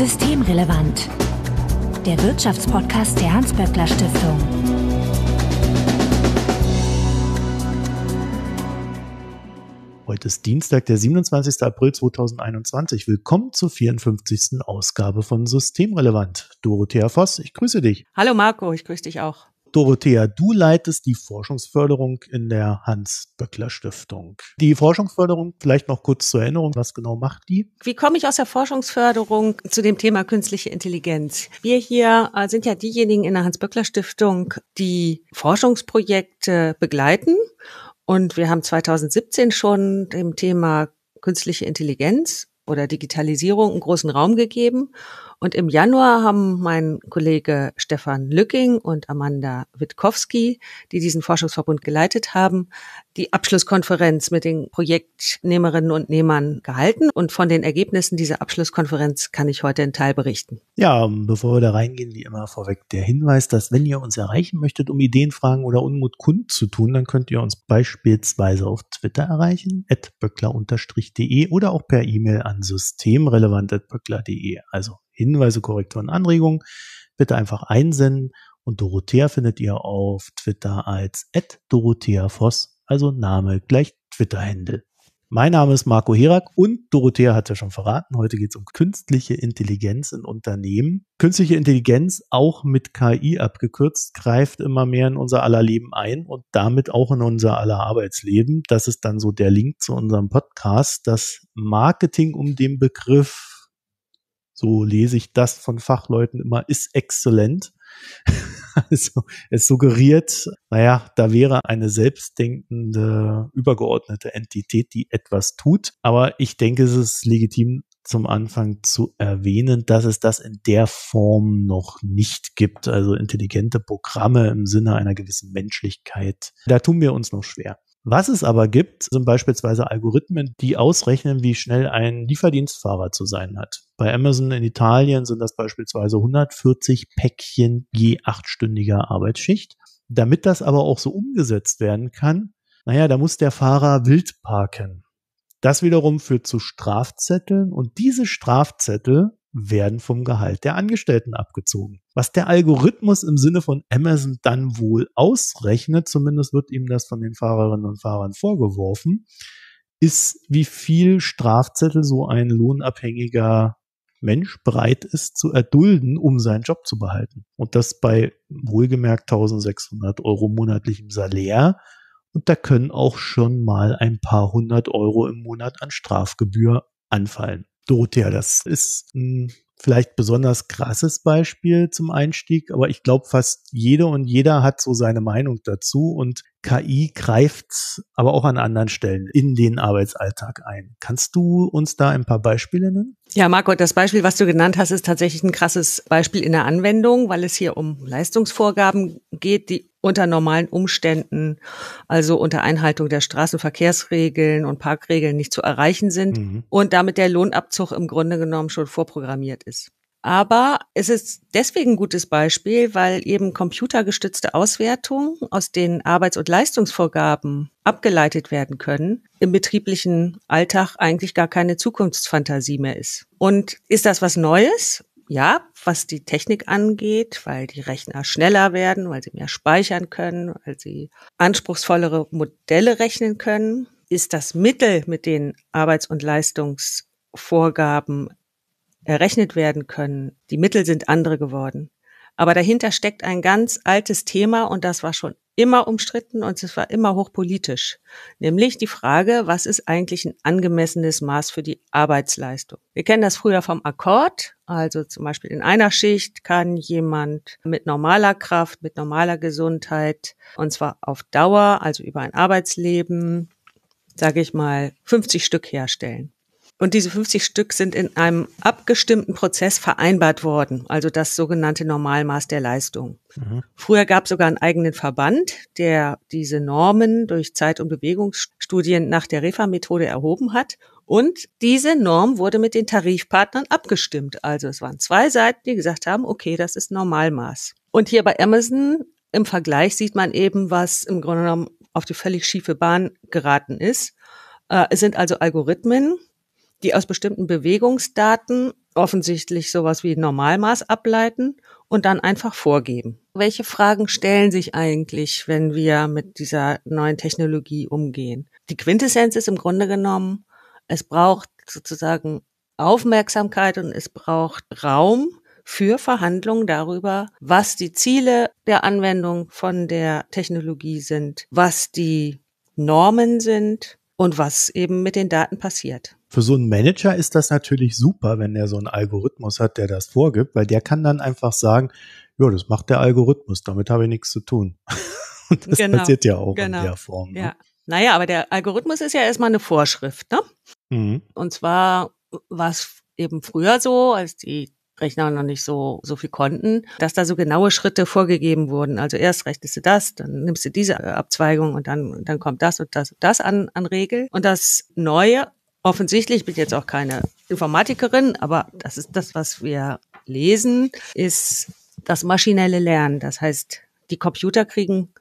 Systemrelevant. Der Wirtschaftspodcast der Hans-Böckler Stiftung. Heute ist Dienstag, der 27. April 2021. Willkommen zur 54. Ausgabe von Systemrelevant. Dorothea Voss, ich grüße dich. Hallo Marco, ich grüße dich auch. Dorothea, du leitest die Forschungsförderung in der Hans-Böckler-Stiftung. Die Forschungsförderung, vielleicht noch kurz zur Erinnerung, was genau macht die? Wie komme ich aus der Forschungsförderung zu dem Thema künstliche Intelligenz? Wir hier äh, sind ja diejenigen in der Hans-Böckler-Stiftung, die Forschungsprojekte begleiten. Und wir haben 2017 schon dem Thema künstliche Intelligenz oder Digitalisierung einen großen Raum gegeben und im Januar haben mein Kollege Stefan Lücking und Amanda Witkowski, die diesen Forschungsverbund geleitet haben, die Abschlusskonferenz mit den Projektnehmerinnen und Nehmern gehalten. Und von den Ergebnissen dieser Abschlusskonferenz kann ich heute einen Teil berichten. Ja, bevor wir da reingehen, wie immer vorweg der Hinweis, dass wenn ihr uns erreichen möchtet, um Ideen, Fragen oder Unmut kundzutun, dann könnt ihr uns beispielsweise auf Twitter erreichen, at böckler-de oder auch per E-Mail an systemrelevant.böckler.de. Also Hinweise, Korrekturen, Anregungen bitte einfach einsenden. Und Dorothea findet ihr auf Twitter als @dorotheafoss, also Name gleich Twitter-Händel. Mein Name ist Marco Herak und Dorothea hat ja schon verraten, heute geht es um künstliche Intelligenz in Unternehmen. Künstliche Intelligenz, auch mit KI abgekürzt, greift immer mehr in unser aller Leben ein und damit auch in unser aller Arbeitsleben. Das ist dann so der Link zu unserem Podcast, das Marketing um den Begriff so lese ich das von Fachleuten immer, ist exzellent. also es suggeriert, naja, da wäre eine selbstdenkende, übergeordnete Entität, die etwas tut. Aber ich denke, es ist legitim zum Anfang zu erwähnen, dass es das in der Form noch nicht gibt. Also intelligente Programme im Sinne einer gewissen Menschlichkeit. Da tun wir uns noch schwer. Was es aber gibt, sind beispielsweise Algorithmen, die ausrechnen, wie schnell ein Lieferdienstfahrer zu sein hat. Bei Amazon in Italien sind das beispielsweise 140 Päckchen je achtstündiger Arbeitsschicht. Damit das aber auch so umgesetzt werden kann, naja, da muss der Fahrer wild parken. Das wiederum führt zu Strafzetteln und diese Strafzettel werden vom Gehalt der Angestellten abgezogen. Was der Algorithmus im Sinne von Amazon dann wohl ausrechnet, zumindest wird ihm das von den Fahrerinnen und Fahrern vorgeworfen, ist, wie viel Strafzettel so ein lohnabhängiger Mensch bereit ist zu erdulden, um seinen Job zu behalten. Und das bei wohlgemerkt 1600 Euro monatlichem Salär. Und da können auch schon mal ein paar hundert Euro im Monat an Strafgebühr anfallen. Dorothea. Das ist ein vielleicht besonders krasses Beispiel zum Einstieg, aber ich glaube, fast jede und jeder hat so seine Meinung dazu und KI greift aber auch an anderen Stellen in den Arbeitsalltag ein. Kannst du uns da ein paar Beispiele nennen? Ja, Marco, das Beispiel, was du genannt hast, ist tatsächlich ein krasses Beispiel in der Anwendung, weil es hier um Leistungsvorgaben geht, die unter normalen Umständen, also unter Einhaltung der Straßenverkehrsregeln und Parkregeln nicht zu erreichen sind mhm. und damit der Lohnabzug im Grunde genommen schon vorprogrammiert ist. Aber es ist deswegen ein gutes Beispiel, weil eben computergestützte Auswertungen, aus den Arbeits- und Leistungsvorgaben abgeleitet werden können, im betrieblichen Alltag eigentlich gar keine Zukunftsfantasie mehr ist. Und ist das was Neues? ja, was die Technik angeht, weil die Rechner schneller werden, weil sie mehr speichern können, weil sie anspruchsvollere Modelle rechnen können, ist das Mittel, mit denen Arbeits- und Leistungsvorgaben errechnet werden können. Die Mittel sind andere geworden. Aber dahinter steckt ein ganz altes Thema und das war schon immer umstritten und es war immer hochpolitisch, nämlich die Frage, was ist eigentlich ein angemessenes Maß für die Arbeitsleistung? Wir kennen das früher vom Akkord, also zum Beispiel in einer Schicht kann jemand mit normaler Kraft, mit normaler Gesundheit, und zwar auf Dauer, also über ein Arbeitsleben, sage ich mal, 50 Stück herstellen. Und diese 50 Stück sind in einem abgestimmten Prozess vereinbart worden, also das sogenannte Normalmaß der Leistung. Mhm. Früher gab es sogar einen eigenen Verband, der diese Normen durch Zeit- und Bewegungsstudien nach der REFA-Methode erhoben hat. Und diese Norm wurde mit den Tarifpartnern abgestimmt. Also es waren zwei Seiten, die gesagt haben, okay, das ist Normalmaß. Und hier bei Amazon im Vergleich sieht man eben, was im Grunde genommen auf die völlig schiefe Bahn geraten ist. Äh, es sind also Algorithmen, die aus bestimmten Bewegungsdaten offensichtlich sowas wie Normalmaß ableiten und dann einfach vorgeben. Welche Fragen stellen sich eigentlich, wenn wir mit dieser neuen Technologie umgehen? Die Quintessenz ist im Grunde genommen, es braucht sozusagen Aufmerksamkeit und es braucht Raum für Verhandlungen darüber, was die Ziele der Anwendung von der Technologie sind, was die Normen sind und was eben mit den Daten passiert. Für so einen Manager ist das natürlich super, wenn er so einen Algorithmus hat, der das vorgibt, weil der kann dann einfach sagen, ja, das macht der Algorithmus, damit habe ich nichts zu tun. Und das genau, passiert ja auch genau, in der Form. Ne? Ja. Naja, aber der Algorithmus ist ja erstmal eine Vorschrift, ne? Mhm. Und zwar war es eben früher so, als die Rechner noch nicht so, so viel konnten, dass da so genaue Schritte vorgegeben wurden. Also erst rechnest du das, dann nimmst du diese Abzweigung und dann, dann kommt das und das und das an, an Regel. Und das Neue offensichtlich, ich bin jetzt auch keine Informatikerin, aber das ist das, was wir lesen, ist das maschinelle Lernen. Das heißt, die Computer kriegen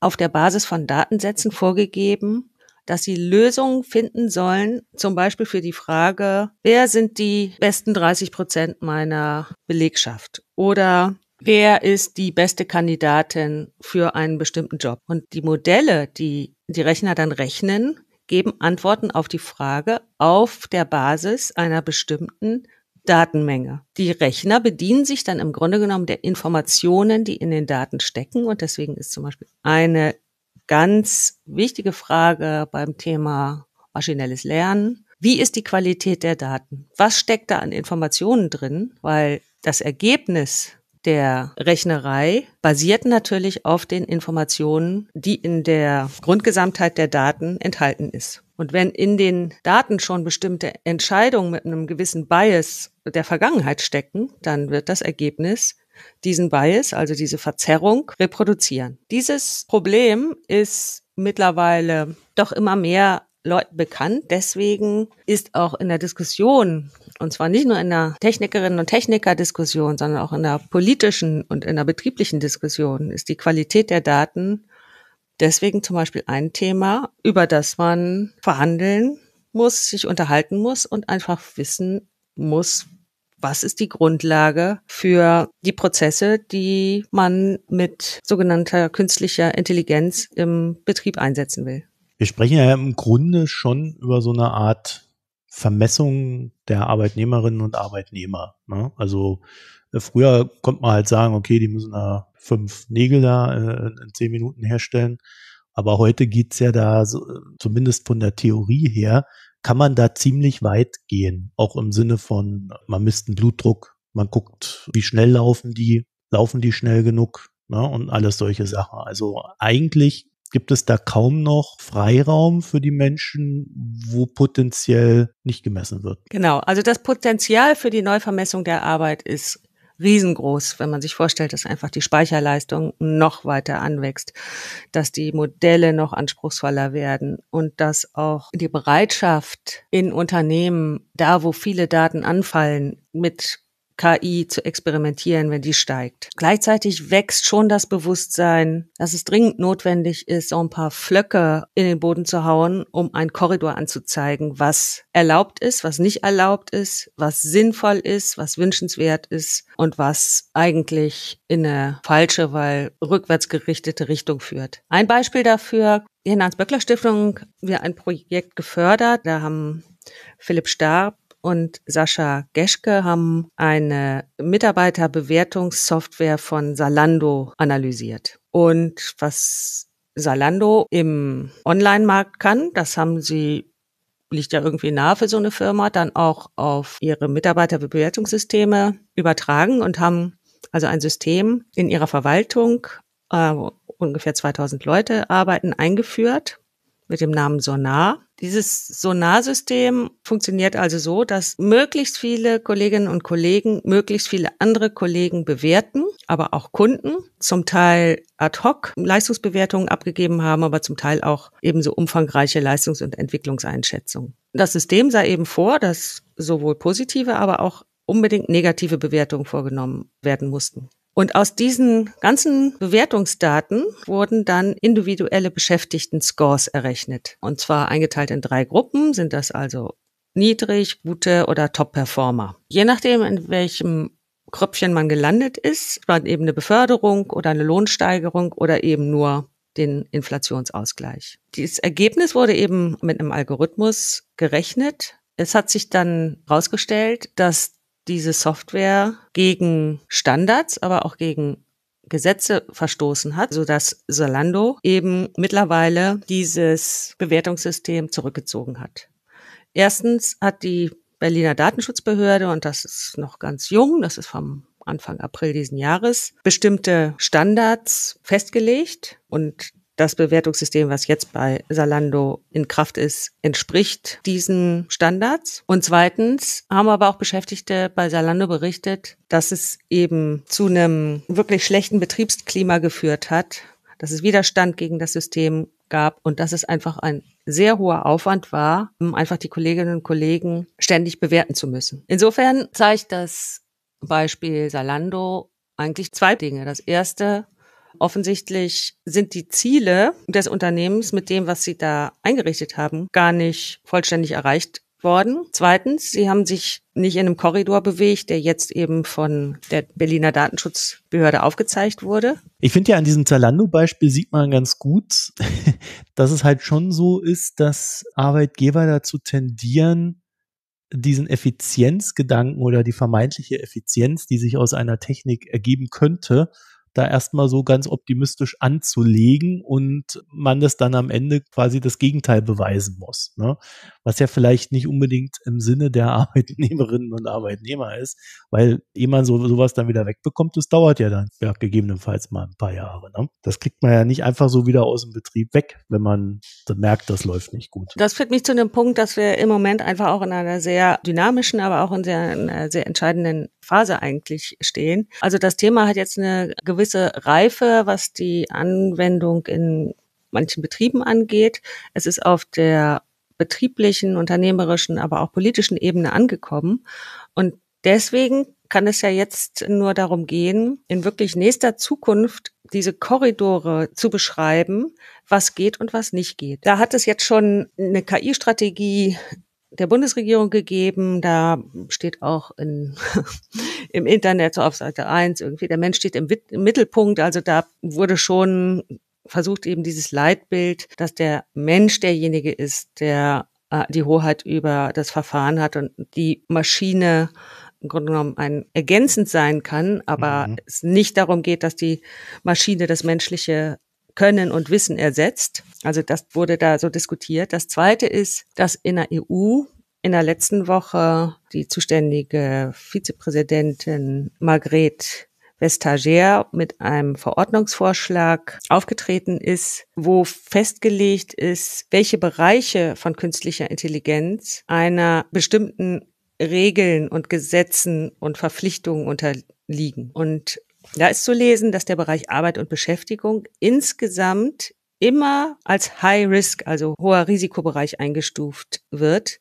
auf der Basis von Datensätzen vorgegeben, dass sie Lösungen finden sollen, zum Beispiel für die Frage, wer sind die besten 30 Prozent meiner Belegschaft? Oder wer ist die beste Kandidatin für einen bestimmten Job? Und die Modelle, die die Rechner dann rechnen, geben Antworten auf die Frage auf der Basis einer bestimmten Datenmenge. Die Rechner bedienen sich dann im Grunde genommen der Informationen, die in den Daten stecken. Und deswegen ist zum Beispiel eine ganz wichtige Frage beim Thema maschinelles Lernen. Wie ist die Qualität der Daten? Was steckt da an Informationen drin? Weil das Ergebnis der Rechnerei basiert natürlich auf den Informationen, die in der Grundgesamtheit der Daten enthalten ist. Und wenn in den Daten schon bestimmte Entscheidungen mit einem gewissen Bias der Vergangenheit stecken, dann wird das Ergebnis diesen Bias, also diese Verzerrung, reproduzieren. Dieses Problem ist mittlerweile doch immer mehr Leuten bekannt. Deswegen ist auch in der Diskussion, und zwar nicht nur in der Technikerinnen- und Technikerdiskussion, sondern auch in der politischen und in der betrieblichen Diskussion, ist die Qualität der Daten deswegen zum Beispiel ein Thema, über das man verhandeln muss, sich unterhalten muss und einfach wissen muss, was ist die Grundlage für die Prozesse, die man mit sogenannter künstlicher Intelligenz im Betrieb einsetzen will wir sprechen ja im Grunde schon über so eine Art Vermessung der Arbeitnehmerinnen und Arbeitnehmer. Ne? Also äh, früher konnte man halt sagen, okay, die müssen da fünf Nägel da äh, in zehn Minuten herstellen. Aber heute geht's ja da, so, äh, zumindest von der Theorie her, kann man da ziemlich weit gehen. Auch im Sinne von, man misst einen Blutdruck, man guckt, wie schnell laufen die, laufen die schnell genug ne, und alles solche Sachen. Also eigentlich gibt es da kaum noch Freiraum für die Menschen, wo potenziell nicht gemessen wird. Genau, also das Potenzial für die Neuvermessung der Arbeit ist riesengroß, wenn man sich vorstellt, dass einfach die Speicherleistung noch weiter anwächst, dass die Modelle noch anspruchsvoller werden und dass auch die Bereitschaft in Unternehmen, da wo viele Daten anfallen, mit KI zu experimentieren, wenn die steigt. Gleichzeitig wächst schon das Bewusstsein, dass es dringend notwendig ist, so ein paar Flöcke in den Boden zu hauen, um einen Korridor anzuzeigen, was erlaubt ist, was nicht erlaubt ist, was sinnvoll ist, was wünschenswert ist und was eigentlich in eine falsche, weil rückwärts gerichtete Richtung führt. Ein Beispiel dafür, die Hans-Böckler-Stiftung, wir ein Projekt gefördert, da haben Philipp Starb und Sascha Geschke haben eine Mitarbeiterbewertungssoftware von Salando analysiert. Und was Salando im Online-Markt kann, das haben sie liegt ja irgendwie nahe für so eine Firma, dann auch auf ihre Mitarbeiterbewertungssysteme übertragen und haben also ein System in ihrer Verwaltung, äh, ungefähr 2000 Leute arbeiten, eingeführt mit dem Namen Sonar. Dieses Sonarsystem funktioniert also so, dass möglichst viele Kolleginnen und Kollegen, möglichst viele andere Kollegen bewerten, aber auch Kunden, zum Teil ad hoc Leistungsbewertungen abgegeben haben, aber zum Teil auch ebenso umfangreiche Leistungs- und Entwicklungseinschätzungen. Das System sah eben vor, dass sowohl positive, aber auch unbedingt negative Bewertungen vorgenommen werden mussten. Und aus diesen ganzen Bewertungsdaten wurden dann individuelle Beschäftigten-Scores errechnet. Und zwar eingeteilt in drei Gruppen, sind das also niedrig, gute oder Top-Performer. Je nachdem, in welchem Kröpfchen man gelandet ist, war eben eine Beförderung oder eine Lohnsteigerung oder eben nur den Inflationsausgleich. Dieses Ergebnis wurde eben mit einem Algorithmus gerechnet. Es hat sich dann herausgestellt, dass diese Software gegen Standards, aber auch gegen Gesetze verstoßen hat, so dass Solando eben mittlerweile dieses Bewertungssystem zurückgezogen hat. Erstens hat die Berliner Datenschutzbehörde, und das ist noch ganz jung, das ist vom Anfang April diesen Jahres, bestimmte Standards festgelegt und das Bewertungssystem, was jetzt bei Salando in Kraft ist, entspricht diesen Standards. Und zweitens haben aber auch Beschäftigte bei Salando berichtet, dass es eben zu einem wirklich schlechten Betriebsklima geführt hat, dass es Widerstand gegen das System gab und dass es einfach ein sehr hoher Aufwand war, um einfach die Kolleginnen und Kollegen ständig bewerten zu müssen. Insofern zeigt das Beispiel Salando eigentlich zwei Dinge. Das erste, Offensichtlich sind die Ziele des Unternehmens mit dem, was sie da eingerichtet haben, gar nicht vollständig erreicht worden. Zweitens, sie haben sich nicht in einem Korridor bewegt, der jetzt eben von der Berliner Datenschutzbehörde aufgezeigt wurde. Ich finde ja an diesem Zalando-Beispiel sieht man ganz gut, dass es halt schon so ist, dass Arbeitgeber dazu tendieren, diesen Effizienzgedanken oder die vermeintliche Effizienz, die sich aus einer Technik ergeben könnte, da erstmal so ganz optimistisch anzulegen und man das dann am Ende quasi das Gegenteil beweisen muss. Ne? Was ja vielleicht nicht unbedingt im Sinne der Arbeitnehmerinnen und Arbeitnehmer ist, weil ehe man so, sowas dann wieder wegbekommt, das dauert ja dann ja, gegebenenfalls mal ein paar Jahre. Ne? Das kriegt man ja nicht einfach so wieder aus dem Betrieb weg, wenn man merkt, das läuft nicht gut. Das führt mich zu dem Punkt, dass wir im Moment einfach auch in einer sehr dynamischen, aber auch in, sehr, in einer sehr entscheidenden Phase eigentlich stehen. Also das Thema hat jetzt eine gewisse Reife, was die Anwendung in manchen Betrieben angeht. Es ist auf der betrieblichen, unternehmerischen, aber auch politischen Ebene angekommen. Und deswegen kann es ja jetzt nur darum gehen, in wirklich nächster Zukunft diese Korridore zu beschreiben, was geht und was nicht geht. Da hat es jetzt schon eine KI-Strategie der Bundesregierung gegeben. Da steht auch in, im Internet so auf Seite eins irgendwie, der Mensch steht im, im Mittelpunkt. Also da wurde schon versucht eben dieses Leitbild, dass der Mensch derjenige ist, der äh, die Hoheit über das Verfahren hat und die Maschine im Grunde genommen ein ergänzend sein kann, aber mhm. es nicht darum geht, dass die Maschine das menschliche können und Wissen ersetzt. Also das wurde da so diskutiert. Das Zweite ist, dass in der EU in der letzten Woche die zuständige Vizepräsidentin Margret Vestager mit einem Verordnungsvorschlag aufgetreten ist, wo festgelegt ist, welche Bereiche von künstlicher Intelligenz einer bestimmten Regeln und Gesetzen und Verpflichtungen unterliegen. Und da ist zu lesen, dass der Bereich Arbeit und Beschäftigung insgesamt immer als High Risk, also hoher Risikobereich eingestuft wird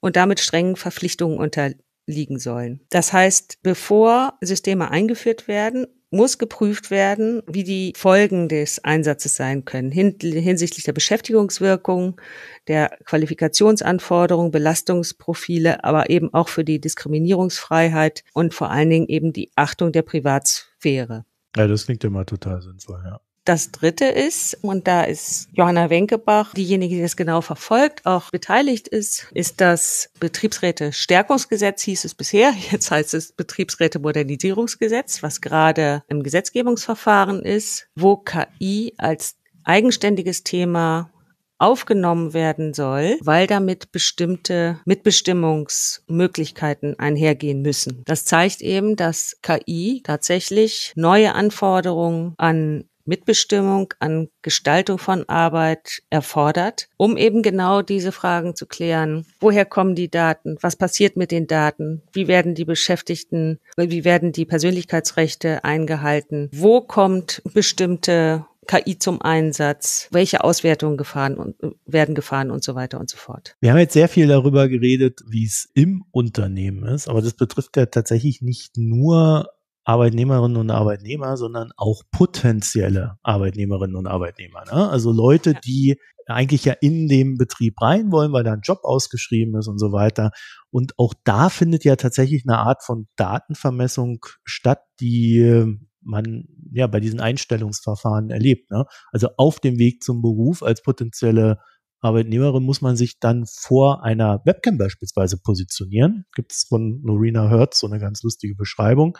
und damit strengen Verpflichtungen unterliegen sollen. Das heißt, bevor Systeme eingeführt werden, muss geprüft werden, wie die Folgen des Einsatzes sein können, hinsichtlich der Beschäftigungswirkung, der Qualifikationsanforderungen, Belastungsprofile, aber eben auch für die Diskriminierungsfreiheit und vor allen Dingen eben die Achtung der Privatsphäre wäre. Ja, das klingt immer total sinnvoll, ja. Das dritte ist, und da ist Johanna Wenkebach, diejenige, die das genau verfolgt, auch beteiligt ist, ist das Betriebsräte-Stärkungsgesetz, hieß es bisher. Jetzt heißt es Betriebsräte-Modernisierungsgesetz, was gerade im Gesetzgebungsverfahren ist, wo KI als eigenständiges Thema aufgenommen werden soll, weil damit bestimmte Mitbestimmungsmöglichkeiten einhergehen müssen. Das zeigt eben, dass KI tatsächlich neue Anforderungen an Mitbestimmung, an Gestaltung von Arbeit erfordert, um eben genau diese Fragen zu klären. Woher kommen die Daten? Was passiert mit den Daten? Wie werden die Beschäftigten, wie werden die Persönlichkeitsrechte eingehalten? Wo kommt bestimmte KI zum Einsatz? Welche Auswertungen gefahren und, werden gefahren und so weiter und so fort? Wir haben jetzt sehr viel darüber geredet, wie es im Unternehmen ist, aber das betrifft ja tatsächlich nicht nur Arbeitnehmerinnen und Arbeitnehmer, sondern auch potenzielle Arbeitnehmerinnen und Arbeitnehmer. Ne? Also Leute, die eigentlich ja in dem Betrieb rein wollen, weil da ein Job ausgeschrieben ist und so weiter. Und auch da findet ja tatsächlich eine Art von Datenvermessung statt, die man ja bei diesen Einstellungsverfahren erlebt. Ne? Also auf dem Weg zum Beruf als potenzielle Arbeitnehmerin muss man sich dann vor einer Webcam beispielsweise positionieren. Gibt es von Norina Hertz so eine ganz lustige Beschreibung.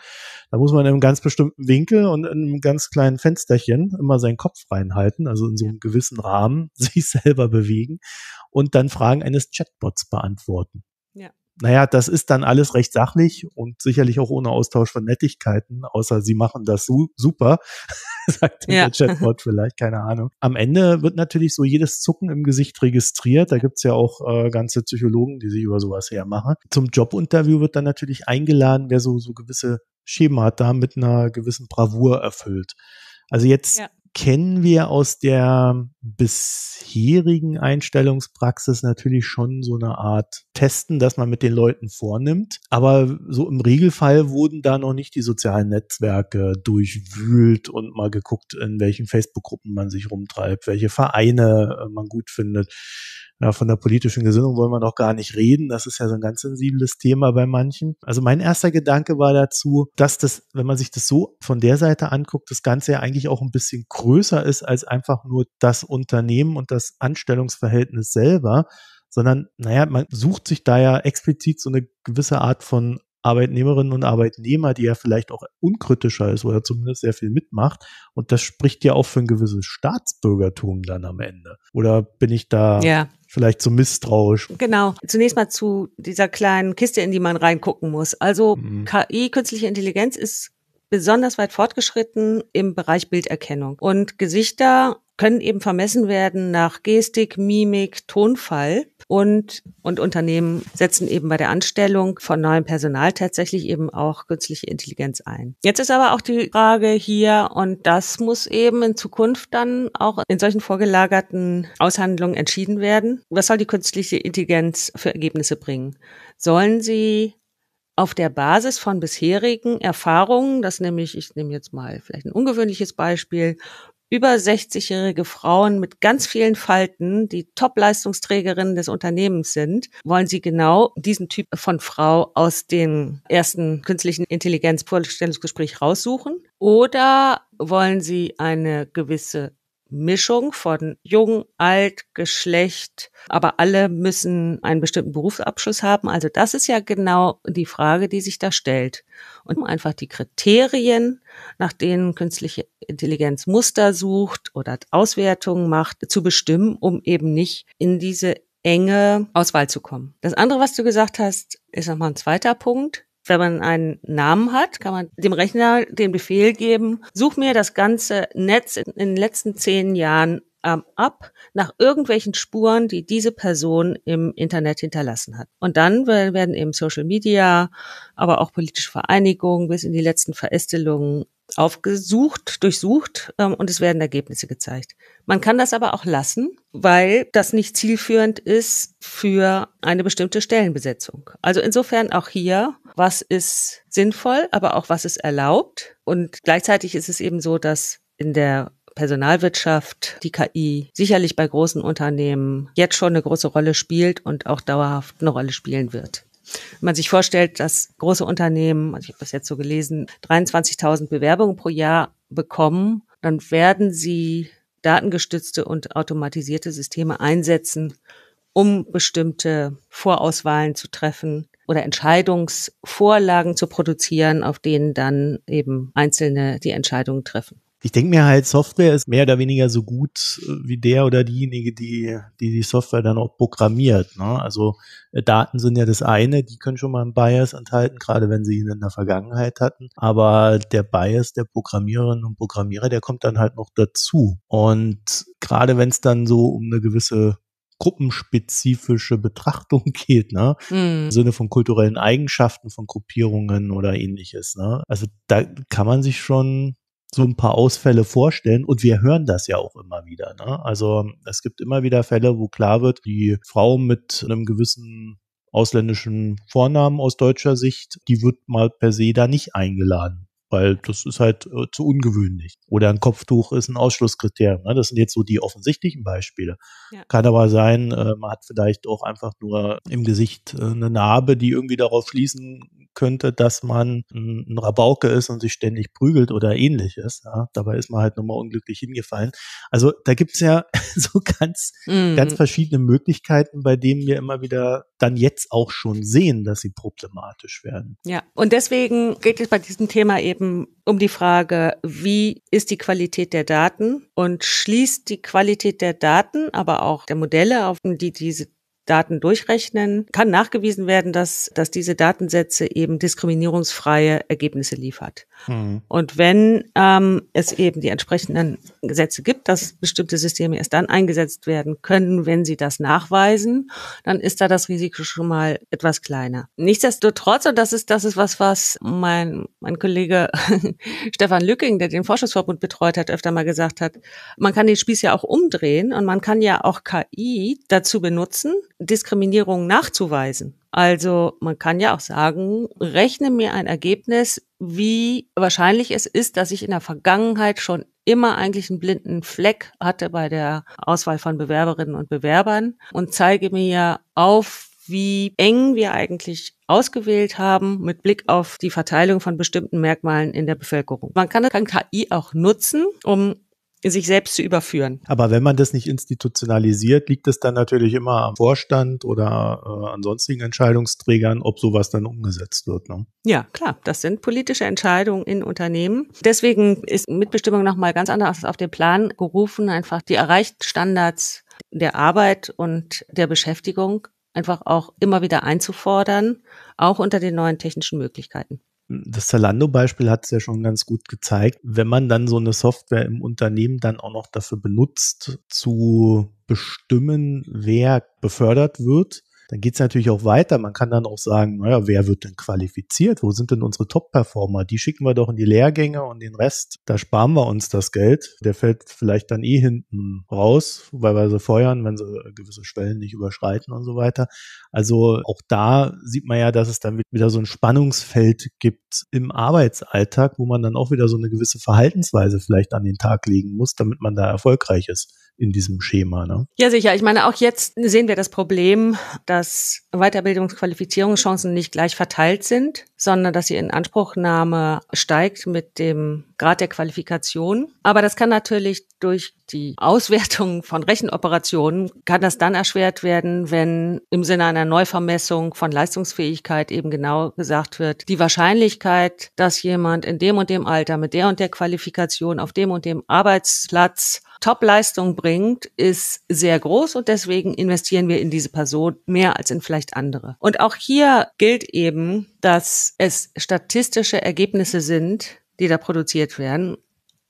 Da muss man in einem ganz bestimmten Winkel und in einem ganz kleinen Fensterchen immer seinen Kopf reinhalten, also in so einem gewissen Rahmen sich selber bewegen und dann Fragen eines Chatbots beantworten naja, das ist dann alles recht sachlich und sicherlich auch ohne Austausch von Nettigkeiten, außer sie machen das su super, sagt ja. der Chatbot vielleicht, keine Ahnung. Am Ende wird natürlich so jedes Zucken im Gesicht registriert. Da gibt's ja auch äh, ganze Psychologen, die sich über sowas hermachen. Zum Jobinterview wird dann natürlich eingeladen, wer so, so gewisse Schemata mit einer gewissen Bravour erfüllt. Also jetzt ja kennen wir aus der bisherigen Einstellungspraxis natürlich schon so eine Art Testen, dass man mit den Leuten vornimmt. Aber so im Regelfall wurden da noch nicht die sozialen Netzwerke durchwühlt und mal geguckt, in welchen Facebook-Gruppen man sich rumtreibt, welche Vereine äh, man gut findet ja, von der politischen Gesinnung wollen wir noch gar nicht reden. Das ist ja so ein ganz sensibles Thema bei manchen. Also mein erster Gedanke war dazu, dass das, wenn man sich das so von der Seite anguckt, das Ganze ja eigentlich auch ein bisschen größer ist als einfach nur das Unternehmen und das Anstellungsverhältnis selber, sondern, naja, man sucht sich da ja explizit so eine gewisse Art von Arbeitnehmerinnen und Arbeitnehmer, die ja vielleicht auch unkritischer ist oder zumindest sehr viel mitmacht. Und das spricht ja auch für ein gewisses Staatsbürgertum dann am Ende. Oder bin ich da ja vielleicht so misstrauisch. Genau. Zunächst mal zu dieser kleinen Kiste, in die man reingucken muss. Also mhm. KI, künstliche Intelligenz ist besonders weit fortgeschritten im Bereich Bilderkennung. Und Gesichter können eben vermessen werden nach Gestik, Mimik, Tonfall und, und Unternehmen setzen eben bei der Anstellung von neuem Personal tatsächlich eben auch künstliche Intelligenz ein. Jetzt ist aber auch die Frage hier, und das muss eben in Zukunft dann auch in solchen vorgelagerten Aushandlungen entschieden werden. Was soll die künstliche Intelligenz für Ergebnisse bringen? Sollen sie auf der Basis von bisherigen Erfahrungen, das nämlich, ich nehme jetzt mal vielleicht ein ungewöhnliches Beispiel, über 60-jährige Frauen mit ganz vielen Falten, die Top-Leistungsträgerinnen des Unternehmens sind, wollen sie genau diesen Typ von Frau aus dem ersten künstlichen Intelligenz-Vorstellungsgespräch raussuchen? Oder wollen sie eine gewisse Mischung von jung, alt, Geschlecht, aber alle müssen einen bestimmten Berufsabschluss haben. Also das ist ja genau die Frage, die sich da stellt. Und einfach die Kriterien, nach denen künstliche Intelligenz Muster sucht oder Auswertungen macht, zu bestimmen, um eben nicht in diese enge Auswahl zu kommen. Das andere, was du gesagt hast, ist nochmal ein zweiter Punkt. Wenn man einen Namen hat, kann man dem Rechner den Befehl geben, such mir das ganze Netz in den letzten zehn Jahren ähm, ab nach irgendwelchen Spuren, die diese Person im Internet hinterlassen hat. Und dann werden eben Social Media, aber auch politische Vereinigungen bis in die letzten Verästelungen aufgesucht, durchsucht ähm, und es werden Ergebnisse gezeigt. Man kann das aber auch lassen, weil das nicht zielführend ist für eine bestimmte Stellenbesetzung. Also insofern auch hier, was ist sinnvoll, aber auch was ist erlaubt. Und gleichzeitig ist es eben so, dass in der Personalwirtschaft, die KI sicherlich bei großen Unternehmen jetzt schon eine große Rolle spielt und auch dauerhaft eine Rolle spielen wird. Wenn man sich vorstellt, dass große Unternehmen, also ich habe das jetzt so gelesen, 23.000 Bewerbungen pro Jahr bekommen, dann werden sie datengestützte und automatisierte Systeme einsetzen, um bestimmte Vorauswahlen zu treffen oder Entscheidungsvorlagen zu produzieren, auf denen dann eben Einzelne die Entscheidungen treffen ich denke mir halt, Software ist mehr oder weniger so gut äh, wie der oder diejenige, die die, die Software dann auch programmiert. Ne? Also äh, Daten sind ja das eine, die können schon mal einen Bias enthalten, gerade wenn sie ihn in der Vergangenheit hatten. Aber der Bias der Programmiererinnen und Programmierer, der kommt dann halt noch dazu. Und gerade wenn es dann so um eine gewisse gruppenspezifische Betrachtung geht, ne? Mm. Im Sinne von kulturellen Eigenschaften von Gruppierungen oder ähnliches, ne? Also da kann man sich schon so ein paar Ausfälle vorstellen und wir hören das ja auch immer wieder. Ne? Also es gibt immer wieder Fälle, wo klar wird, die Frau mit einem gewissen ausländischen Vornamen aus deutscher Sicht, die wird mal per se da nicht eingeladen weil das ist halt äh, zu ungewöhnlich. Oder ein Kopftuch ist ein Ausschlusskriterium. Ne? Das sind jetzt so die offensichtlichen Beispiele. Ja. Kann aber sein, äh, man hat vielleicht auch einfach nur im Gesicht äh, eine Narbe, die irgendwie darauf schließen könnte, dass man ein, ein Rabauke ist und sich ständig prügelt oder ähnliches. Ja? Dabei ist man halt nochmal unglücklich hingefallen. Also da gibt es ja so ganz, mm. ganz verschiedene Möglichkeiten, bei denen wir immer wieder dann jetzt auch schon sehen, dass sie problematisch werden. Ja, und deswegen geht es bei diesem Thema eben eben um die Frage, wie ist die Qualität der Daten und schließt die Qualität der Daten, aber auch der Modelle, auf die diese Daten durchrechnen, kann nachgewiesen werden, dass, dass diese Datensätze eben diskriminierungsfreie Ergebnisse liefert. Mhm. Und wenn ähm, es eben die entsprechenden Gesetze gibt, dass bestimmte Systeme erst dann eingesetzt werden können, wenn sie das nachweisen, dann ist da das Risiko schon mal etwas kleiner. Nichtsdestotrotz, und das ist, das ist was, was mein, mein Kollege Stefan Lücking, der den Forschungsverbund betreut hat, öfter mal gesagt hat, man kann den Spieß ja auch umdrehen und man kann ja auch KI dazu benutzen, Diskriminierung nachzuweisen. Also man kann ja auch sagen, rechne mir ein Ergebnis, wie wahrscheinlich es ist, dass ich in der Vergangenheit schon immer eigentlich einen blinden Fleck hatte bei der Auswahl von Bewerberinnen und Bewerbern und zeige mir auf, wie eng wir eigentlich ausgewählt haben mit Blick auf die Verteilung von bestimmten Merkmalen in der Bevölkerung. Man kann, kann KI auch nutzen, um sich selbst zu überführen. Aber wenn man das nicht institutionalisiert, liegt es dann natürlich immer am Vorstand oder äh, an sonstigen Entscheidungsträgern, ob sowas dann umgesetzt wird. Ne? Ja, klar, das sind politische Entscheidungen in Unternehmen. Deswegen ist Mitbestimmung nochmal ganz anders auf den Plan gerufen, einfach die erreichten Standards der Arbeit und der Beschäftigung einfach auch immer wieder einzufordern, auch unter den neuen technischen Möglichkeiten. Das Zalando-Beispiel hat es ja schon ganz gut gezeigt. Wenn man dann so eine Software im Unternehmen dann auch noch dafür benutzt, zu bestimmen, wer befördert wird, dann geht es natürlich auch weiter. Man kann dann auch sagen, naja, wer wird denn qualifiziert? Wo sind denn unsere Top-Performer? Die schicken wir doch in die Lehrgänge und den Rest, da sparen wir uns das Geld. Der fällt vielleicht dann eh hinten raus, weil wir sie feuern, wenn sie äh, gewisse Schwellen nicht überschreiten und so weiter. Also auch da sieht man ja, dass es dann wieder so ein Spannungsfeld gibt im Arbeitsalltag, wo man dann auch wieder so eine gewisse Verhaltensweise vielleicht an den Tag legen muss, damit man da erfolgreich ist in diesem Schema. Ne? Ja, sicher. Ich meine, auch jetzt sehen wir das Problem, dass Weiterbildungsqualifizierungschancen nicht gleich verteilt sind, sondern dass die Inanspruchnahme steigt mit dem Grad der Qualifikation. Aber das kann natürlich durch die Auswertung von Rechenoperationen, kann das dann erschwert werden, wenn im Sinne einer Neuvermessung von Leistungsfähigkeit eben genau gesagt wird, die Wahrscheinlichkeit, dass jemand in dem und dem Alter mit der und der Qualifikation auf dem und dem Arbeitsplatz Top-Leistung bringt, ist sehr groß und deswegen investieren wir in diese Person mehr als in vielleicht andere. Und auch hier gilt eben, dass es statistische Ergebnisse sind, die da produziert werden.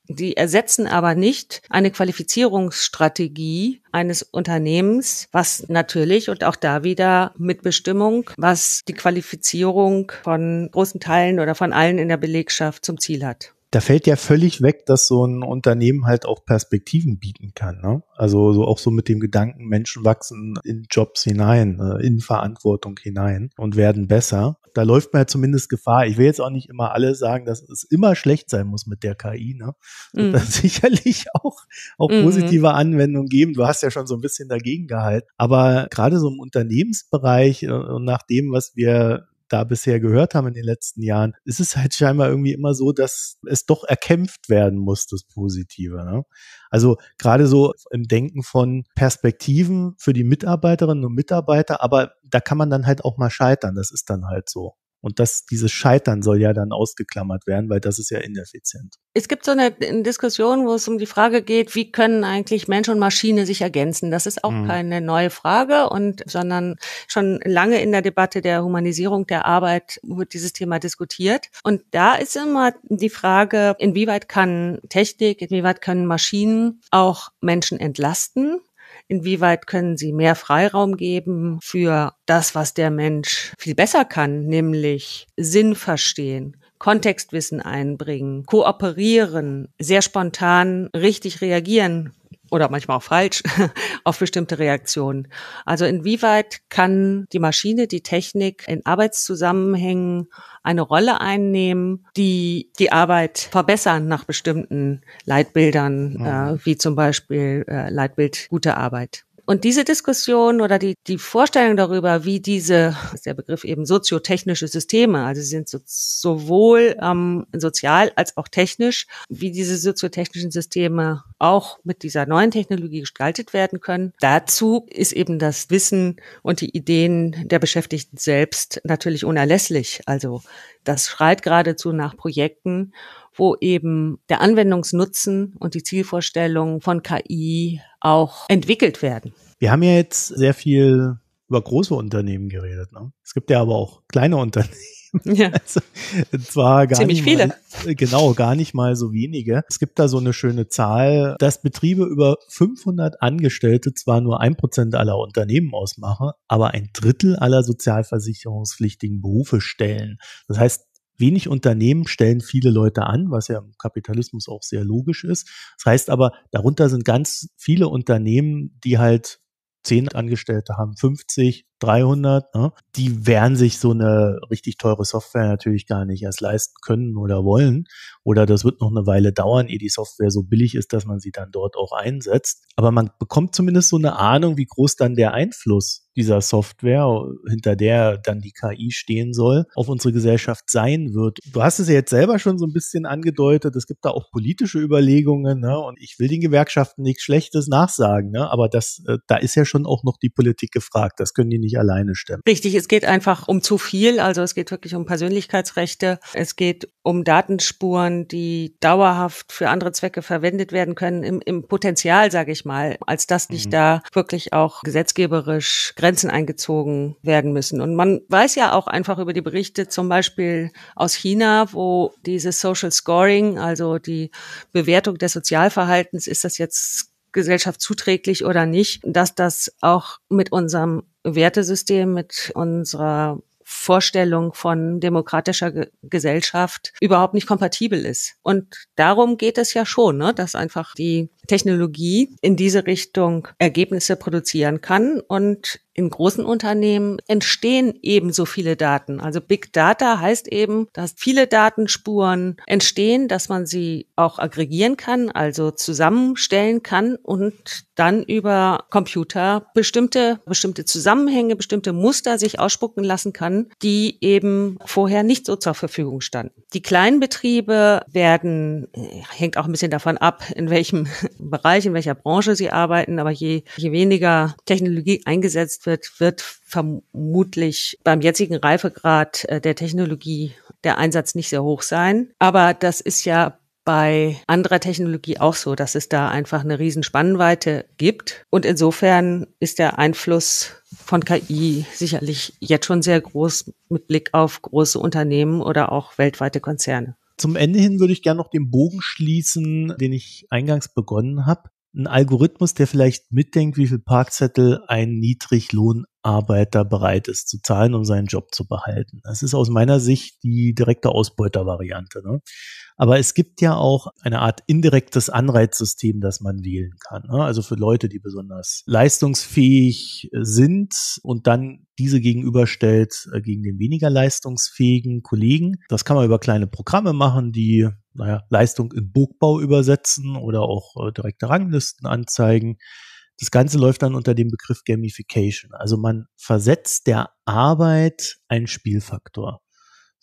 Die ersetzen aber nicht eine Qualifizierungsstrategie eines Unternehmens, was natürlich und auch da wieder Mitbestimmung, was die Qualifizierung von großen Teilen oder von allen in der Belegschaft zum Ziel hat da fällt ja völlig weg, dass so ein Unternehmen halt auch Perspektiven bieten kann. Ne? Also so auch so mit dem Gedanken, Menschen wachsen in Jobs hinein, äh, in Verantwortung hinein und werden besser. Da läuft man ja zumindest Gefahr. Ich will jetzt auch nicht immer alle sagen, dass es immer schlecht sein muss mit der KI. Ne? Mhm. Da sicherlich auch, auch mhm. positive Anwendungen geben. Du hast ja schon so ein bisschen dagegen gehalten. Aber gerade so im Unternehmensbereich äh, und nach dem, was wir da bisher gehört haben in den letzten Jahren, ist es halt scheinbar irgendwie immer so, dass es doch erkämpft werden muss, das Positive. Ne? Also gerade so im Denken von Perspektiven für die Mitarbeiterinnen und Mitarbeiter, aber da kann man dann halt auch mal scheitern. Das ist dann halt so. Und das, dieses Scheitern soll ja dann ausgeklammert werden, weil das ist ja ineffizient. Es gibt so eine, Diskussion, wo es um die Frage geht, wie können eigentlich Mensch und Maschine sich ergänzen? Das ist auch mhm. keine neue Frage und, sondern schon lange in der Debatte der Humanisierung der Arbeit wird dieses Thema diskutiert. Und da ist immer die Frage, inwieweit kann Technik, inwieweit können Maschinen auch Menschen entlasten? Inwieweit können sie mehr Freiraum geben für das, was der Mensch viel besser kann, nämlich Sinn verstehen, Kontextwissen einbringen, kooperieren, sehr spontan richtig reagieren oder manchmal auch falsch auf bestimmte Reaktionen. Also inwieweit kann die Maschine, die Technik in Arbeitszusammenhängen eine Rolle einnehmen, die die Arbeit verbessern nach bestimmten Leitbildern, mhm. äh, wie zum Beispiel äh, Leitbild gute Arbeit? Und diese Diskussion oder die, die Vorstellung darüber, wie diese, ist der Begriff eben soziotechnische Systeme, also sie sind so, sowohl ähm, sozial als auch technisch, wie diese soziotechnischen Systeme auch mit dieser neuen Technologie gestaltet werden können. Dazu ist eben das Wissen und die Ideen der Beschäftigten selbst natürlich unerlässlich. Also das schreit geradezu nach Projekten, wo eben der Anwendungsnutzen und die Zielvorstellung von KI auch entwickelt werden. Wir haben ja jetzt sehr viel über große Unternehmen geredet. Ne? Es gibt ja aber auch kleine Unternehmen. Ja. Also, zwar gar Ziemlich nicht mal, viele. genau, gar nicht mal so wenige. Es gibt da so eine schöne Zahl, dass Betriebe über 500 Angestellte zwar nur ein Prozent aller Unternehmen ausmachen, aber ein Drittel aller sozialversicherungspflichtigen Berufe stellen. Das heißt, Wenig Unternehmen stellen viele Leute an, was ja im Kapitalismus auch sehr logisch ist. Das heißt aber, darunter sind ganz viele Unternehmen, die halt zehn Angestellte haben, 50, 300, ne? die werden sich so eine richtig teure Software natürlich gar nicht erst leisten können oder wollen. Oder das wird noch eine Weile dauern, ehe die Software so billig ist, dass man sie dann dort auch einsetzt. Aber man bekommt zumindest so eine Ahnung, wie groß dann der Einfluss dieser Software, äh, hinter der dann die KI stehen soll, auf unsere Gesellschaft sein wird. Du hast es ja jetzt selber schon so ein bisschen angedeutet, es gibt da auch politische Überlegungen, ne? und ich will den Gewerkschaften nichts Schlechtes nachsagen, ne? aber das, äh, da ist ja schon auch noch die Politik gefragt, das können die nicht nicht alleine stemmen. Richtig, es geht einfach um zu viel. Also es geht wirklich um Persönlichkeitsrechte. Es geht um Datenspuren, die dauerhaft für andere Zwecke verwendet werden können, im, im Potenzial, sage ich mal, als dass nicht mhm. da wirklich auch gesetzgeberisch Grenzen eingezogen werden müssen. Und man weiß ja auch einfach über die Berichte zum Beispiel aus China, wo dieses Social Scoring, also die Bewertung des Sozialverhaltens, ist das jetzt Gesellschaft zuträglich oder nicht, dass das auch mit unserem Wertesystem, mit unserer Vorstellung von demokratischer Ge Gesellschaft überhaupt nicht kompatibel ist. Und darum geht es ja schon, ne? dass einfach die Technologie in diese Richtung Ergebnisse produzieren kann. Und in großen Unternehmen entstehen ebenso viele Daten. Also Big Data heißt eben, dass viele Datenspuren entstehen, dass man sie auch aggregieren kann, also zusammenstellen kann und dann über Computer bestimmte, bestimmte Zusammenhänge, bestimmte Muster sich ausspucken lassen kann, die eben vorher nicht so zur Verfügung standen. Die kleinen Betriebe werden, äh, hängt auch ein bisschen davon ab, in welchem Bereich, in welcher Branche sie arbeiten, aber je, je weniger Technologie eingesetzt wird, wird vermutlich beim jetzigen Reifegrad äh, der Technologie der Einsatz nicht sehr hoch sein. Aber das ist ja bei anderer Technologie auch so, dass es da einfach eine riesen Spannweite gibt. Und insofern ist der Einfluss von KI sicherlich jetzt schon sehr groß mit Blick auf große Unternehmen oder auch weltweite Konzerne. Zum Ende hin würde ich gerne noch den Bogen schließen, den ich eingangs begonnen habe. Ein Algorithmus, der vielleicht mitdenkt, wie viel Parkzettel ein Niedriglohn Arbeiter bereit ist zu zahlen, um seinen Job zu behalten. Das ist aus meiner Sicht die direkte Ausbeutervariante. Ne? Aber es gibt ja auch eine Art indirektes Anreizsystem, das man wählen kann. Ne? Also für Leute, die besonders leistungsfähig äh, sind und dann diese gegenüberstellt äh, gegen den weniger leistungsfähigen Kollegen. Das kann man über kleine Programme machen, die naja, Leistung im Burgbau übersetzen oder auch äh, direkte Ranglisten anzeigen. Das Ganze läuft dann unter dem Begriff Gamification. Also man versetzt der Arbeit einen Spielfaktor.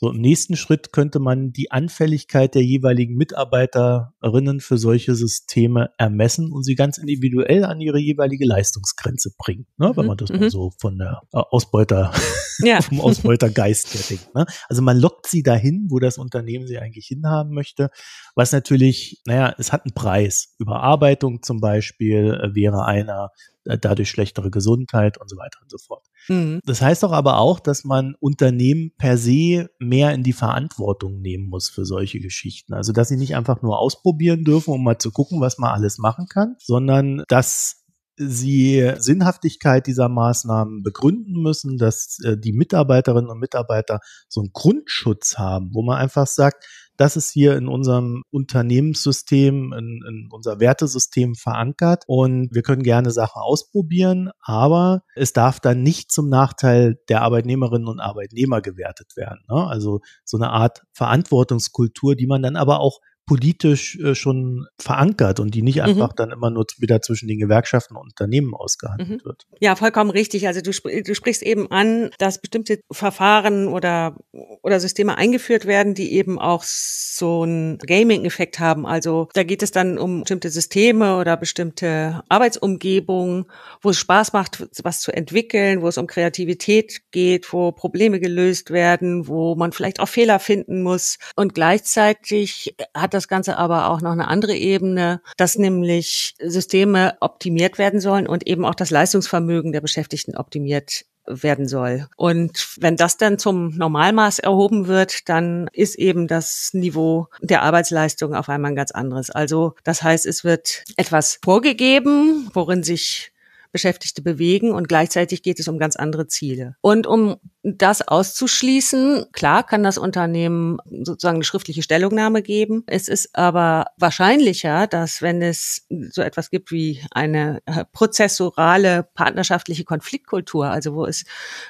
So im nächsten Schritt könnte man die Anfälligkeit der jeweiligen Mitarbeiterinnen für solche Systeme ermessen und sie ganz individuell an ihre jeweilige Leistungsgrenze bringen, ne? wenn mhm, man das mhm. mal so von der äh, Ausbeuter, ja. vom Ausbeutergeist her denkt. Ne? Also man lockt sie dahin, wo das Unternehmen sie eigentlich hinhaben möchte, was natürlich, naja, es hat einen Preis. Überarbeitung zum Beispiel äh, wäre einer, äh, dadurch schlechtere Gesundheit und so weiter und so fort. Mhm. Das heißt doch aber auch, dass man Unternehmen per se mehr in die Verantwortung nehmen muss für solche Geschichten. Also, dass sie nicht einfach nur ausprobieren dürfen, um mal zu gucken, was man alles machen kann, sondern dass sie Sinnhaftigkeit dieser Maßnahmen begründen müssen, dass äh, die Mitarbeiterinnen und Mitarbeiter so einen Grundschutz haben, wo man einfach sagt, das ist hier in unserem Unternehmenssystem, in, in unser Wertesystem verankert und wir können gerne Sachen ausprobieren, aber es darf dann nicht zum Nachteil der Arbeitnehmerinnen und Arbeitnehmer gewertet werden. Ne? Also so eine Art Verantwortungskultur, die man dann aber auch politisch äh, schon verankert und die nicht mhm. einfach mhm. dann immer nur wieder zwischen den Gewerkschaften und Unternehmen ausgehandelt mhm. wird. Ja, vollkommen richtig. Also du, sp du, sprichst eben an, dass bestimmte Verfahren oder, oder Systeme eingeführt werden, die eben auch so einen Gaming-Effekt haben. Also da geht es dann um bestimmte Systeme oder bestimmte Arbeitsumgebungen, wo es Spaß macht, was zu entwickeln, wo es um Kreativität geht, wo Probleme gelöst werden, wo man vielleicht auch Fehler finden muss. Und gleichzeitig äh, hat das Ganze aber auch noch eine andere Ebene, dass nämlich Systeme optimiert werden sollen und eben auch das Leistungsvermögen der Beschäftigten optimiert werden soll. Und wenn das dann zum Normalmaß erhoben wird, dann ist eben das Niveau der Arbeitsleistung auf einmal ein ganz anderes. Also das heißt, es wird etwas vorgegeben, worin sich Beschäftigte bewegen und gleichzeitig geht es um ganz andere Ziele. Und um das auszuschließen, klar kann das Unternehmen sozusagen eine schriftliche Stellungnahme geben. Es ist aber wahrscheinlicher, dass wenn es so etwas gibt wie eine äh, prozessorale partnerschaftliche Konfliktkultur, also wo es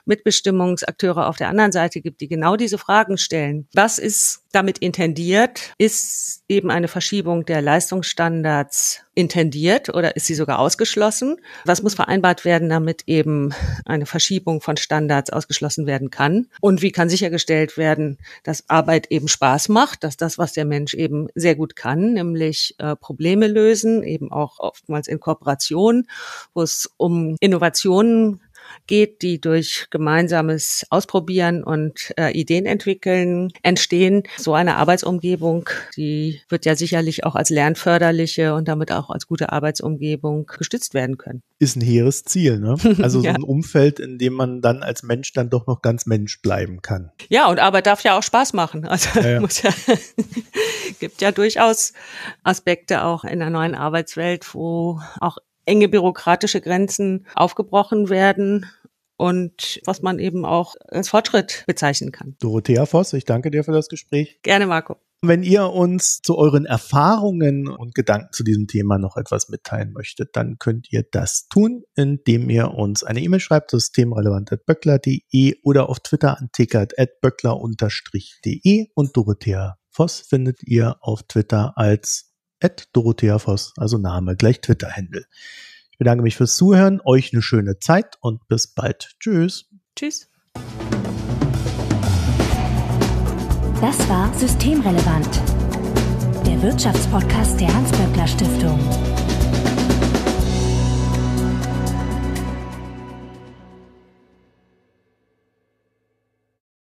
Mitbestimmungsakteure auf der anderen Seite gibt, die genau diese Fragen stellen. Was ist damit intendiert? Ist eben eine Verschiebung der Leistungsstandards intendiert oder ist sie sogar ausgeschlossen? Was muss vereinbart werden, damit eben eine Verschiebung von Standards ausgeschlossen werden kann? Und wie kann sichergestellt werden, dass Arbeit eben Spaß macht, dass das, was der Mensch eben sehr gut kann, nämlich äh, Probleme lösen, eben auch oftmals in Kooperation, wo es um Innovationen geht, die durch gemeinsames Ausprobieren und äh, Ideen entwickeln entstehen. So eine Arbeitsumgebung, die wird ja sicherlich auch als lernförderliche und damit auch als gute Arbeitsumgebung gestützt werden können. Ist ein hehres Ziel, ne? Also ja. so ein Umfeld, in dem man dann als Mensch dann doch noch ganz Mensch bleiben kann. Ja, und Arbeit darf ja auch Spaß machen. Also ja, ja. ja gibt ja durchaus Aspekte auch in der neuen Arbeitswelt, wo auch enge bürokratische Grenzen aufgebrochen werden und was man eben auch als Fortschritt bezeichnen kann. Dorothea Voss, ich danke dir für das Gespräch. Gerne, Marco. Wenn ihr uns zu euren Erfahrungen und Gedanken zu diesem Thema noch etwas mitteilen möchtet, dann könnt ihr das tun, indem ihr uns eine E-Mail schreibt, systemrelevant.böckler.de oder auf Twitter an tickert.böckler-de und Dorothea Voss findet ihr auf Twitter als at Dorothea Voss, also Name, gleich Twitter-Händel. Ich bedanke mich fürs Zuhören, euch eine schöne Zeit und bis bald. Tschüss. Tschüss. Das war Systemrelevant, der Wirtschaftspodcast der Hans-Böckler Stiftung.